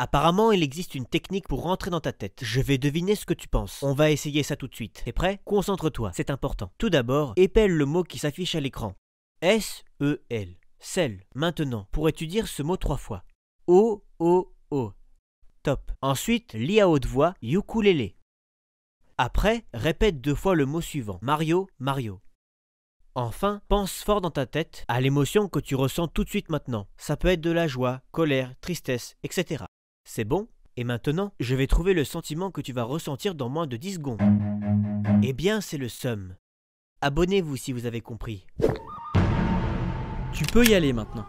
Apparemment, il existe une technique pour rentrer dans ta tête. Je vais deviner ce que tu penses. On va essayer ça tout de suite. T'es prêt Concentre-toi, c'est important. Tout d'abord, épelle le mot qui s'affiche à l'écran. S-E-L. Sel. Maintenant, pourrais-tu dire ce mot trois fois O-O-O. Top. Ensuite, lis à haute voix ukulélé. Après, répète deux fois le mot suivant. Mario, Mario. Enfin, pense fort dans ta tête à l'émotion que tu ressens tout de suite maintenant. Ça peut être de la joie, colère, tristesse, etc. C'est bon Et maintenant, je vais trouver le sentiment que tu vas ressentir dans moins de 10 secondes. Eh bien, c'est le seum. Abonnez-vous si vous avez compris. Tu peux y aller maintenant.